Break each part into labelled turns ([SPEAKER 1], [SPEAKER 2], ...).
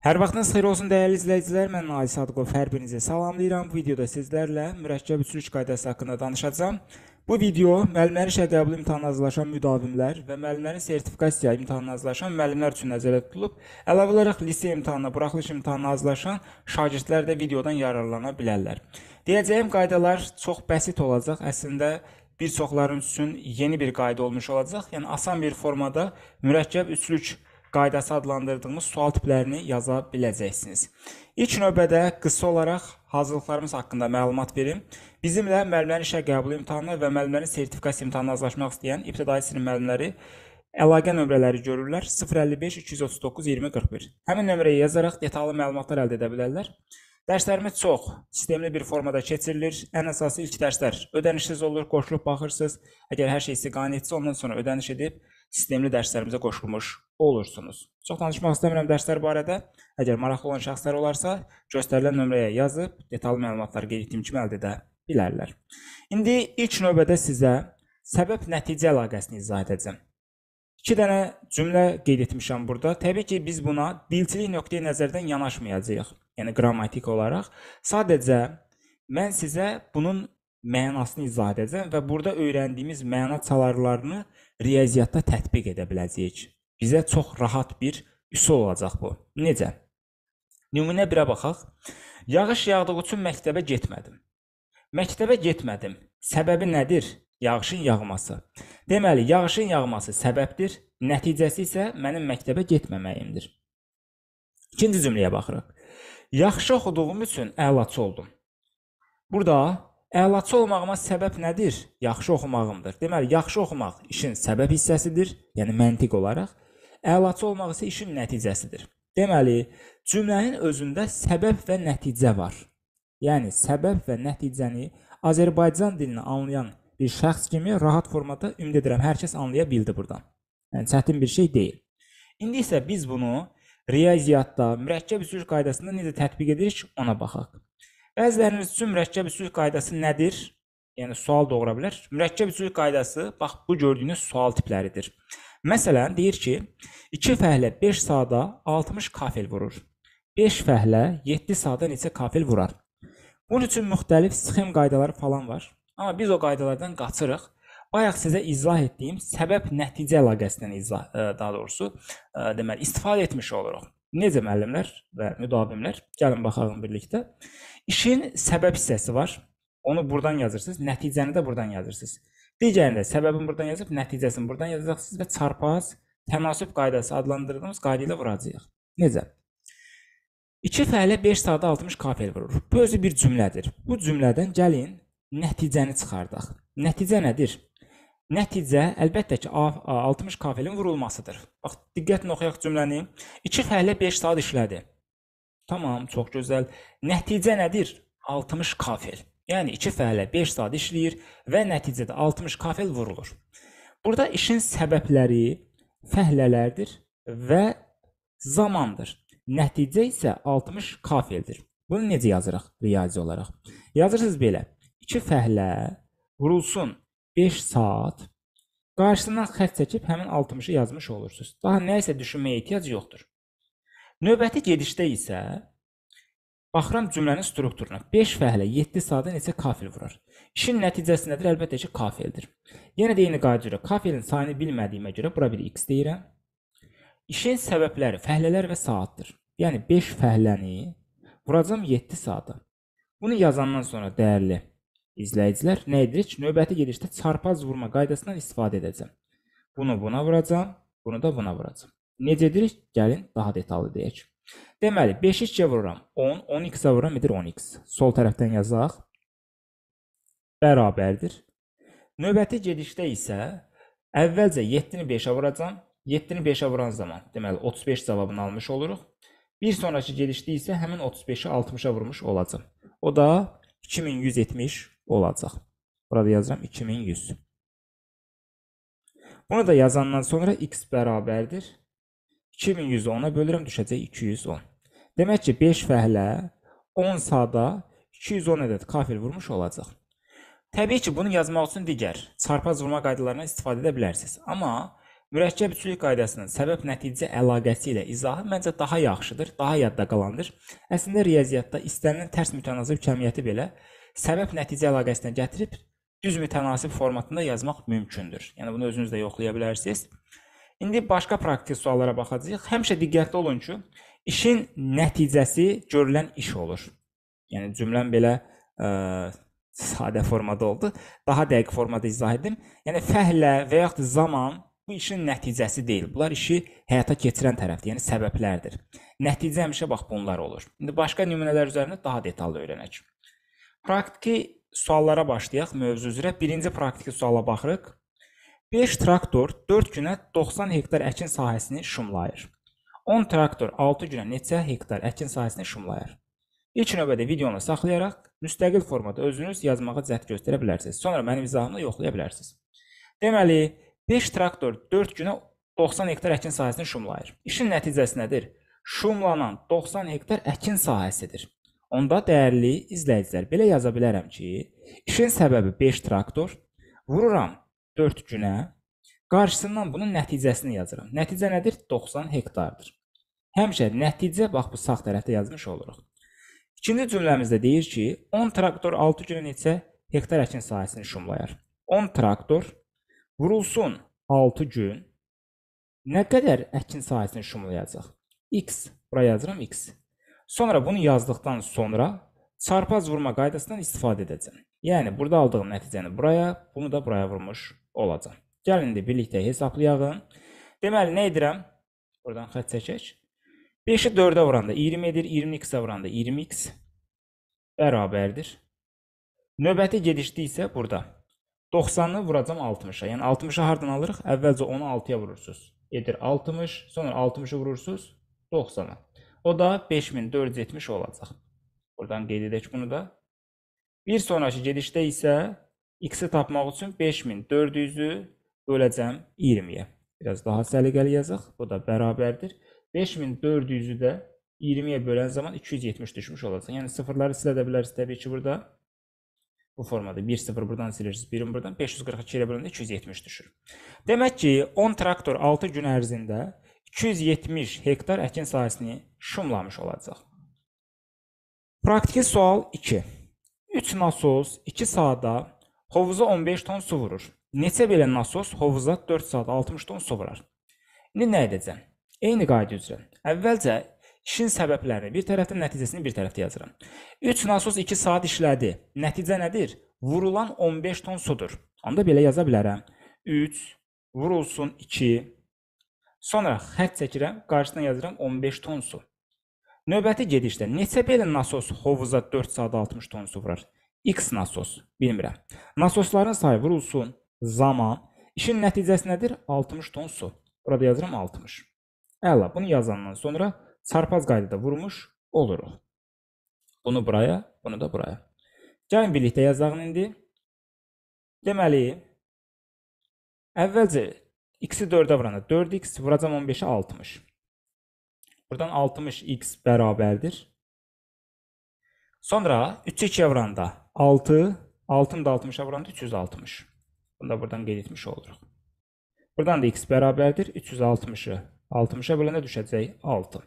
[SPEAKER 1] Hər vaxtınız xeyir olsun dəyərli izləyicilər. Mən Ali Sadıqov hər birinizi salamlayıram. Bu videoda sizlərlə mürəkkəb üsluş qaydası haqqında danışacağım. Bu video müəllimlər işə qəbul imtahanına hazırlaşan müdavimlər və müəllimlərin sertifikasiya imtahanına hazırlaşan müəllimlər üçün nəzərdə tutulub. Əlavə olaraq lisey imtahanına, buraxılış imtahanına hazırlaşan şagirdlər də videodan yararlana bilərlər. Deyəcəyim qaydalar çox bəsit olacaq. Əslində bir çoxlarınız üçün yeni bir qayda olmuş olacaq. Yəni asan bir formada mürəkkəb üsluş qaydası qaydası adlandırdığımız sual tiplərini yaza biləcəksiniz. İlk növbədə qısa olaraq hazırlıqlarımız haqqında məlumat verim. Bizimlə müəllimlərin işə qəbul imtahanı və müəllimlərin sertifikasiya imtahanına hazırlaşmaq istəyən ibtidai sinif müəllimləri əlaqə nömrələri görürlər 055 239 2041. Həmin nömrəyə yazaraq detallı məlumatlar əldə edə bilərlər. Dərslərimiz çox, sistemli bir formada keçirilir. Ən əsası ilk dərslər ödənişsiz olur, qoşulub baxırsınız. Əgər hər şey istiqamətli ondan sonra ödəniş edib sistemli dərslərimizə qoşulmuş olursunuz. Çox danışmaq istəmirəm dərslər barədə. Əgər maraqlı olan şəxslər olarsa, göstərilən nömrəyə yazıb detallı məlumatlar qeyd etdiyim kimi əldə edə bilərlər. İndi ilk növbədə sizə səbəb-nəticə əlaqəsini izah edəcəm. 2 dənə cümlə qeyd etmişəm burada. Təbii ki, biz buna dilçilik nöqteyi nəzərdən yanaşmayacağıq. Yəni qrammatik olaraq sadəcə mən sizə bunun mənasını izah edəcəm və burada öyrəndiyimiz məna çalarlarını riyaziyyatda tətbiq edə biləcəyik. Bizə çox rahat bir üsul olacaq bu. Necə? Nümunə birə baxaq. Yağış yağdığı üçün məktəbə getmədim. Məktəbə getmədim. Səbəbi nədir? Yağışın yağması. Deməli, yağışın yağması səbəbdir, nəticəsi isə mənim məktəbə getməməyimdir. İkinci cümləyə baxırıq. Yaxşı oxuduğum üçün əlaçı oldum. Burada Əlaçı olmağıma səbəb nədir? Yaxşı oxumağımdır. Deməli, yaxşı oxumaq işin səbəb hissəsidir, yəni məntiq olaraq. Əlaçı olmaq isə işin nəticəsidir. Deməli, cümlənin özündə səbəb və nəticə var. Yəni səbəb və nəticəni Azərbaycan dilini anlayan bir şəxs kimi rahat formada ümid edirəm hər kəs anlaya bildi burdan. Yəni çətin bir şey deyil. İndi isə biz bunu riyaziyyatda mürəkkəb üsul qaydasında necə tətbiq edirik ona baxaq. Bəziləriniz üçün mürəkkəb üsul qaydası nədir? Yəni sual doğura bilər. Mürəkkəb üsul qaydası bax bu gördüyünüz sual tipləridir. Məsələn, deyir ki, 2 fəhlə 5 saata 60 kafel vurur. 5 fəhlə 7 saata neçə kafel vurar? Bunun üçün müxtəlif sxem qaydaları falan var. Amma biz o qaydalardan qaçırıq. Bayaq sizə izah etdiyim səbəb-nəticə əlaqəsindən izah, ə, e, daha doğrusu, ə, e, deməli istifadə etmiş oluruq. Necə müəllimlər və müdavimlər? Gəlin baxaq birlikdə. İşin səbəb hissəsi var. Onu burdan yazırsınız, nəticəni də burdan yazırsınız. Digərini də səbəbin burdan yazıb, nəticəsini burdan yazacaqsınız və çarpaz tənasüb qaydası adlandırdığımız qayda ilə vuracağıq. Necə? 2 fəalə 5 saatda 60 kafel vurur. Bu özü bir cümlədir. Bu cümlədən gəlin nəticəni çıxardaq. Nəticə nədir? Nəticə əlbəttə ki 60 kafelin vurulmasıdır. Bax diqqətlə oxuyaq cümləni. 2 fəalə 5 saat işlədi. Tamam, çox gözəl. Nəticə nədir? 60 kafel. Yəni 2 fəalə 5 saat işləyir və nəticədə 60 kafel vurulur. Burada işin səbəbləri fəhlələrdir və zamandır. Nəticə isə 60 kafeldir. Bunu necə yazırıq riyazi olaraq? Yazırsınız belə: 2 fəhlə vurulsun 5 saat. Qarşısından xətt çəkib həmin 60-ı yazmış olursunuz. Daha nə isə düşünməyə ehtiyac yoxdur. Növbəti gedişdə isə baxıram cümlənin strukturuna. 5 fəhlə 7 sadə neçə kafel vurur? İşin nəticəsi nədir? Əlbəttə ki, kafeldir. Yenə də eyni qayda görə kafelin sayını bilmədiyimə görə bura bir x deyirəm. İşin səbəbləri fəhlələr və saatdır. Yəni 5 fəhləni vuracam 7 saata. Bunu yazandan sonra dəyərli izləyicilər nə edirik? Növbəti gedişdə çarpaz vurma qaydasından istifadə edəcəm. Bunu buna vuracam, bunu da buna vuracam. Necə edirik? Gəlin daha detallı deyək. Deməli, 5-i 2-yə vururam 10, 10x-ə vururam, edir 10x. Sol tərəfdən yazaq. Bərabərdir. Növbəti gedişdə isə əvvəlcə 7-ni 5-ə vuracam. 7-ni 5-ə vuran zaman, deməli 35 cavabını almış oluruq. Bir sonraki gedişdə isə həmin 35-i 60-a vurmuş olacam. O da 2170 olacaq. Burada yazıram 2100. Bunu da yazandan sonra x bərabərdir 2110-a bölürəm, düşəcək 210. Demək ki, 5 fəhlə 10 sada 210 ədəd kafel vurmuş olacaq. Təbii ki, bunu yazmaq üçün digər çarpaz vurma qaydalarından istifadə edə bilərsiniz. Amma mürəkkəb üçlük qaydasının səbəb-nəticə əlaqəsi ilə izahı məncə daha yaxşıdır, daha yadda qalandır. Əslində riyaziyyatda istənilən tərs mütənasib kəmiyyəti belə səbəb-nəticə əlaqəsinə gətirib düz mütənasib formatında yazmaq mümkündür. Yəni bunu özünüz də yoxlaya bilərsiniz. İndi başqa praktik suallara baxacağıq. Həmişə diqqətli olun ki, işin nəticəsi görülən iş olur. Yəni cümləm belə ə, e, sadə formada oldu. Daha dəqiq formada izah edim. Yəni fəhlə və yaxud zaman bu işin nəticəsi deyil. Bunlar işi həyata keçirən tərəfdir, yəni səbəblərdir. Nəticə həmişə bax bunlar olur. İndi başqa nümunələr üzərində daha detallı öyrənək. Praktiki suallara başlayaq mövzu üzrə. Birinci praktiki suala baxırıq. 5 traktor 4 günə 90 hektar əkin sahəsini şumlayır. 10 traktor 6 günə neçə hektar əkin sahəsini şumlayır? İlk növbədə videonu saxlayaraq müstəqil formada özünüz yazmağa cəhd göstərə bilərsiniz. Sonra mənim izahımla yoxlaya bilərsiniz. Deməli, 5 traktor 4 günə 90 hektar əkin sahəsini şumlayır. İşin nəticəsi nədir? Şumlanan 90 hektar əkin sahəsidir. Onda dəyərli izləyicilər belə yaza bilərəm ki, işin səbəbi 5 traktor vururam 4 günə qarşısından bunun nəticəsini yazıram. Nəticə nədir? 90 hektardır. Həmişə nəticə bax bu sağ tərəfdə yazmış oluruq. İkinci cümləmizdə deyir ki, 10 traktor 6 günə neçə hektar əkin sahəsini şumlayar. 10 traktor vurulsun 6 gün nə qədər əkin sahəsini şumlayacaq? X bura yazıram X. Sonra bunu yazdıqdan sonra çarpaz vurma qaydasından istifadə edəcəm. Yəni burada aldığım nəticəni buraya, bunu da buraya vurmuş olacaq. Gəlin indi birlikdə hesablayaq. Deməli nə edirəm? Buradan xətt çəkək. 5-i 4-ə vuranda 20 edir, 20x-ə vuranda 20x bərabərdir. Növbəti gedişdə isə burada 90-ı vuracam 60-a. Yəni 60-ı hardan alırıq? Əvvəlcə onu 6-ya vurursunuz. Edir 60, sonra 60-ı vurursunuz 90-a. O da 5470 olacaq. Buradan qeyd edək bunu da. Bir sonraki gedişdə isə X-i tapmaq üçün 5400-ü böləcəm 20-yə. Biraz daha səliqəli yazıq. Bu da bərabərdir. 5400-ü də 20-yə bölən zaman 270 düşmüş olacaq. Yəni sıfırları silə də bilərsiniz təbii ki, burada. Bu formada 1 0 buradan silirsiniz, 1 buradan 542 ilə böləndə 270 düşür. Demək ki, 10 traktor 6 gün ərzində 270 hektar əkin sahəsini şumlamış olacaq. Praktiki sual 2. 3 nasos 2 saatda Hovuza 15 ton su vurur. Neçə belə nasos hovuza 4 saat 60 ton su vurar. İndi nə edəcəm? Eyni qayda üzrə. Əvvəlcə işin səbəblərini bir tərəfdə, nəticəsini bir tərəfdə yazıram. 3 nasos 2 saat işlədi. Nəticə nədir? Vurulan 15 ton sudur. Onda belə yaza bilərəm. 3 vurulsun 2. Sonra xətt çəkirəm, qarşısına yazıram 15 ton su. Növbəti gedişdə neçə belə nasos hovuza 4 saat 60 ton su vurar? X nasos, bilmirəm. Nasosların sayı vurulsun, zaman. İşin nəticəsi nədir? 60 ton su. Burada yazıram 60. Əla, bunu yazandan sonra çarpaz qaydada vurmuş oluruq. Bunu buraya, bunu da buraya. Gəlin birlikdə yazaq indi. Deməli, əvvəlcə x-i 4-ə vuranda 4x, vuracam 15-ə 60. Buradan 60x bərabərdir Sonra 3 2-yə vuranda 6, 6-nı da 60-a vuranda 360. Bunu da buradan qeyd etmiş oluruq. Buradan da x bərabərdir 360-ı 60-a böləndə düşəcək 6.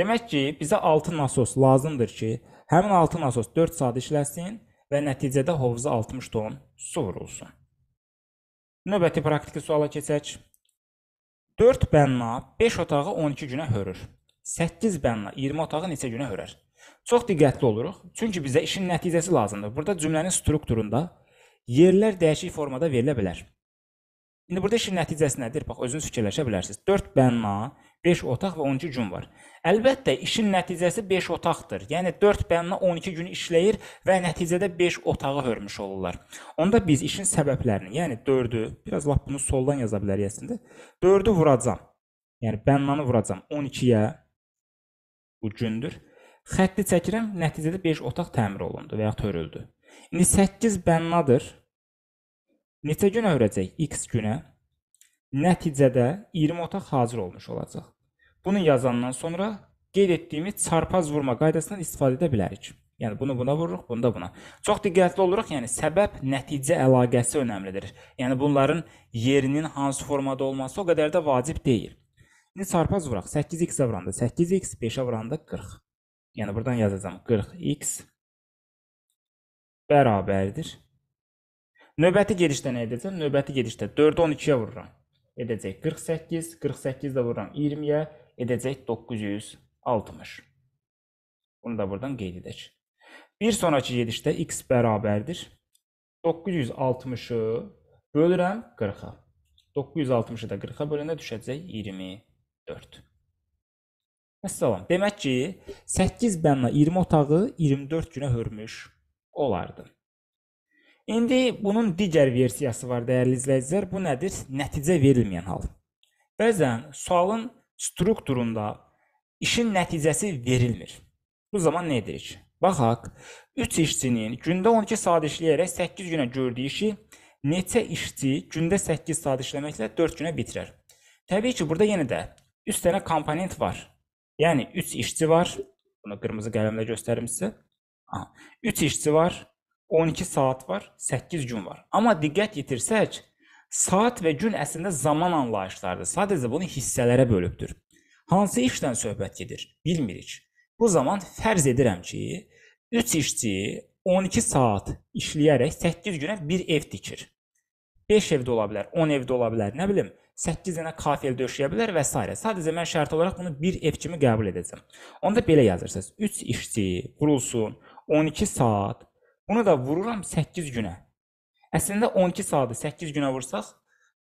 [SPEAKER 1] Demək ki, bizə 6 nasos lazımdır ki, həmin 6 nasos 4 saat işləsin və nəticədə hovuza 60 ton su vurulsun. Növbəti praktiki suala keçək. 4 bənna 5 otağı 12 günə hörür. 8 bənna 20 otağı neçə günə hörər? Çox diqqətli oluruq. Çünki bizə işin nəticəsi lazımdır. Burada cümlənin strukturunda yerlər dəyişik formada verilə bilər. İndi burada işin nəticəsi nədir? Bax, özünüz fikirləşə bilərsiniz. 4 bənna, 5 otaq və 12 gün var. Əlbəttə, işin nəticəsi 5 otaqdır. Yəni 4 bənna 12 gün işləyir və nəticədə 5 otağı hörmüş olurlar. Onda biz işin səbəblərini, yəni 4-ü, biraz lap bunu soldan yaza bilərik əslində. 4-ü vuracam. Yəni bənnanı vuracam 12-yə. Bu gündür. Xətti çəkirəm, nəticədə 5 otaq təmir olundu və ya törüldü. İndi 8 bənnadır. Neçə gün öyrəcək? X günə. Nəticədə 20 otaq hazır olmuş olacaq. Bunu yazandan sonra qeyd etdiyimiz çarpaz vurma qaydasından istifadə edə bilərik. Yəni bunu buna vururuq, bunu da buna. Çox diqqətli oluruq, yəni səbəb nəticə əlaqəsi önəmlidir. Yəni bunların yerinin hansı formada olması o qədər də vacib deyil. İndi çarpaz vuraq. 8x-ə vuranda 8x, 5-ə vuranda 40. Yəni buradan yazacağam 40x bərabərdir. Növbəti gedişdə nə edəcəm? Növbəti gedişdə 4-ü 12-yə vururam. Edəcək 48, 48 də vururam 20-yə, edəcək 960. Bunu da buradan qeyd edək. Bir sonraki gedişdə x bərabərdir. 960-ı bölürəm 40-a. 960-ı da 40-a böləndə düşəcək 24. Məsələn, demək ki, 8 bənna 20 otağı 24 günə hörmüş olardı. İndi bunun digər versiyası var, dəyərli izləyicilər. Bu nədir? Nəticə verilməyən hal. Bəzən sualın strukturunda işin nəticəsi verilmir. Bu zaman nə edirik? Baxaq, 3 işçinin gündə 12 saat işləyərək 8 günə gördüyü işi neçə işçi gündə 8 saat işləməklə 4 günə bitirər? Təbii ki, burada yenə də 3 dənə komponent var. Yəni 3 işçi var. Bunu qırmızı qələmlə göstərim sizə. Aha. 3 işçi var. 12 saat var, 8 gün var. Amma diqqət yetirsək, saat və gün əslində zaman anlayışlarıdır. Sadəcə bunu hissələrə bölübdür. Hansı işdən söhbət gedir? Bilmirik. Bu zaman fərz edirəm ki, 3 işçi 12 saat işləyərək 8 günə bir ev tikir. 5 evdə ola bilər, 10 evdə ola bilər, nə bilim, 8 dənə kafe ev döşəyə bilər və s. Sadəcə mən şərt olaraq bunu 1 ev kimi qəbul edəcəm. Onda belə yazırsınız. 3 işçi vurulsun 12 saat. Bunu da vururam 8 günə. Əslində 12 saatı 8 günə vursaq,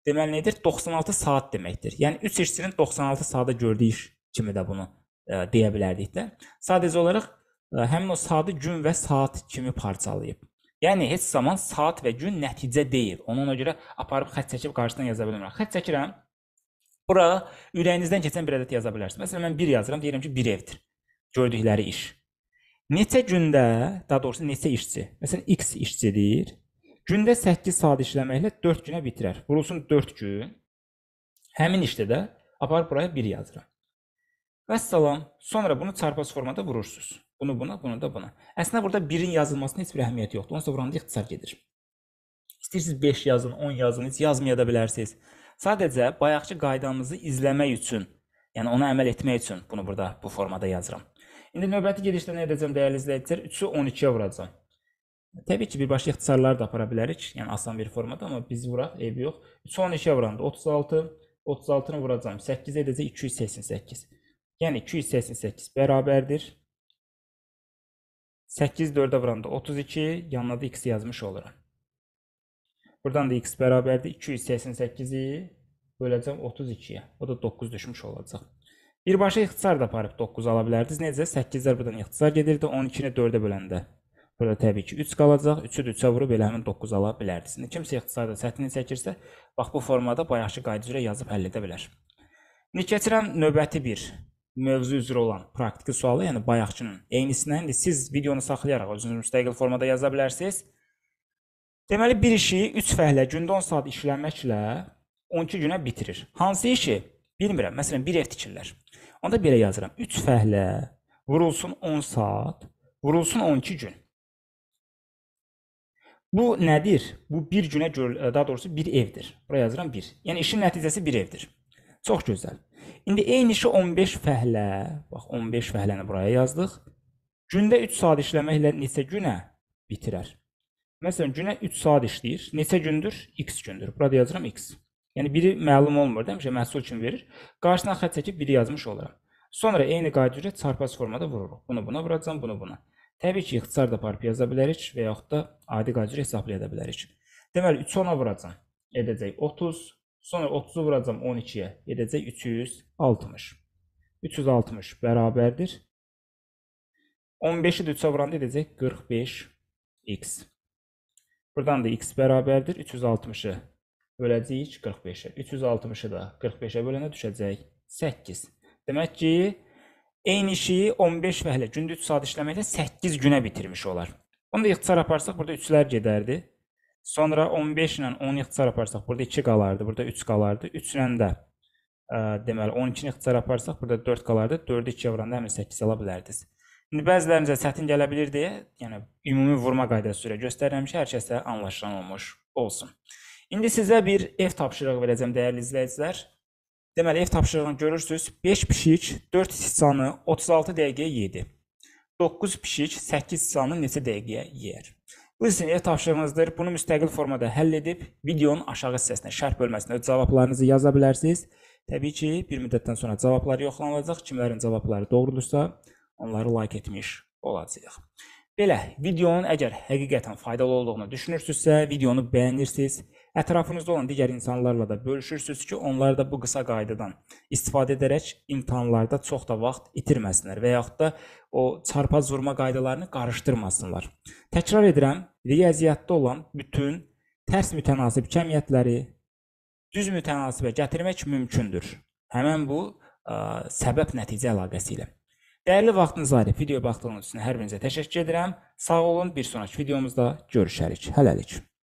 [SPEAKER 1] deməli nədir? 96 saat deməkdir. Yəni 3 işçinin 96 saatda gördüyü iş kimi də bunu ə, e, deyə bilərdik də. Sadəcə olaraq ə, e, həmin o saatı gün və saat kimi parçalayıb. Yəni heç zaman saat və gün nəticə deyil. Onu ona görə aparıb xətt çəkib qarşısına yaza bilmirəm. Xətt çəkirəm. Bura ürəyinizdən keçən bir ədəd yaza bilərsiniz. Məsələn mən 1 yazıram, deyirəm ki, 1 evdir. Gördükləri iş. Neçə gündə, daha doğrusu neçə işçi? Məsələn X işçidir. Gündə 8 saat işləməklə 4 günə bitirər. Vurulsun 4 gün. Həmin işdə də apar buraya 1 yazıram. Vəssalam. Sonra bunu çarpaz formada vurursunuz. Bunu buna, bunu da buna. Əslində burada birin yazılmasına heç bir əhəmiyyət yoxdur. Onsuz da buranın ixtisar gedir. İstəyirsiniz 5 yazın, 10 yazın, heç yazmaya da bilərsiniz. Sadəcə bayaqçı qaydanızı izləmək üçün, yəni ona əməl etmək üçün bunu burada bu formada yazıram. İndi növbəti gedişdə nə edəcəm dəyərli izləyicilər? 3-ü 12-yə vuracağım. Təbii ki, birbaşa ixtisarlar da apara bilərik, yəni asan bir formada, amma biz vuraq, eybi yox. 3-ü 12-yə vuranda 36, 36-nı vuracağam. 8 edəcək 288. Yəni 288 bərabərdir 8 4-ə vuranda 32, yanına da x yazmış oluram. Buradan da x bərabərdir 288-i böləcəm 32-yə. O da 9 düşmüş olacaq. Birbaşa ixtisar da aparıb 9 ala bilərdiniz. Necə? 8-lər buradan ixtisar gedirdi. 12-ni 4-ə böləndə burada təbii ki 3 qalacaq. 3-ü 3-ə vurub elə həmin 9 ala bilərdiniz. İndi kimsə ixtisarda çətinlik çəkirsə, bax bu formada bayaqçı qayda üzrə yazıb həll edə bilər. İndi keçirəm növbəti 1 mövzu üzrə olan praktiki sualı, yəni bayaqçının eynisindən indi siz videonu saxlayaraq özünüz müstəqil formada yaza bilərsiniz. Deməli bir işi 3 fəhlə gündə 10 saat işləməklə 12 günə bitirir. Hansı işi? Bilmirəm. Məsələn, bir ev tikirlər. Onda belə yazıram. 3 fəhlə vurulsun 10 saat, vurulsun 12 gün. Bu nədir? Bu bir günə görə, daha doğrusu bir evdir. Bura yazıram 1. Yəni işin nəticəsi bir evdir. Çox gözəl. İndi eyni işi 15 fəhlə, bax 15 fəhləni buraya yazdıq. Gündə 3 saat işləməklə neçə günə bitirər? Məsələn, günə 3 saat işləyir. Neçə gündür? X gündür. Burada yazacağam X. Yəni biri məlum olmur, demişəm, məhsul kimi verir. Qarşısına xətt çəkib biri yazmış olaram. Sonra eyni qayda üzrə çarpaz formada vururuq. Bunu buna vuracam, bunu buna. Təbii ki, ixtisar da parp yaza bilərik və yaxud da adi qayda üzrə hesablaya da bilərik. Deməli 3 ona vuracam. Edəcək 30, Sonra 30-u vuracam 12-yə. Gedəcək 360. 360 bərabərdir. 15-i də 3-ə vuranda edəcək 45x. Buradan da x bərabərdir. 360-ı böləcəyik 45-ə. 360-ı da 45-ə bölənə düşəcək 8. Demək ki, eyni işi 15 məhlə gündə 3 saat işləməklə 8 günə bitirmiş olar. Onu da ixtisar aparsaq, burada 3-lər gedərdi. Sonra 15 ilə 10 ixtisar aparsaq, burada 2 qalardı, burada 3 qalardı. 3 ilə də ə, e, deməli 12-ni ixtisar aparsaq, burada 4 qalardı. 4-ü 2-yə vuranda həmin 8 ala bilərdiniz. İndi bəzilərinizə çətin gələ bilər deyə, yəni ümumi vurma qaydası üzrə göstərirəm ki, hər kəsə anlaşılan olmuş olsun. İndi sizə bir ev tapşırığı verəcəm dəyərli izləyicilər. Deməli ev tapşırığını görürsüz. 5 pişik 4 siçanı 36 dəqiqəyə yedi. 9 pişik 8 siçanı neçə dəqiqəyə yeyər? Bu sizin ev tapşırığınızdır. Bunu müstəqil formada həll edib videonun aşağı hissəsinə, şərh bölməsinə cavablarınızı yaza bilərsiniz. Təbii ki, bir müddətdən sonra cavablar yoxlanılacaq. Kimlərin cavabları doğrudursa, onları like etmiş olacağıq. Belə, videonun əgər həqiqətən faydalı olduğunu düşünürsünüzsə, videonu bəyənirsiniz. Ətrafınızda olan digər insanlarla da bölüşürsünüz ki, onlar da bu qısa qaydadan istifadə edərək imtahanlarda çox da vaxt itirməsinlər və yaxud da o çarpaz vurma qaydalarını qarışdırmasınlar. Təkrar edirəm, riyaziyyatda olan bütün tərs mütənasib cəmiyyətləri düz mütənasibə gətirmək mümkündür. Həmin bu ə, səbəb nəticə əlaqəsi ilə. Dəyərli vaxtınız ayrı video baxdığınız üçün hər birinizə təşəkkür edirəm. Sağ olun. Bir sonrakı videomuzda görüşərik. Hələlik.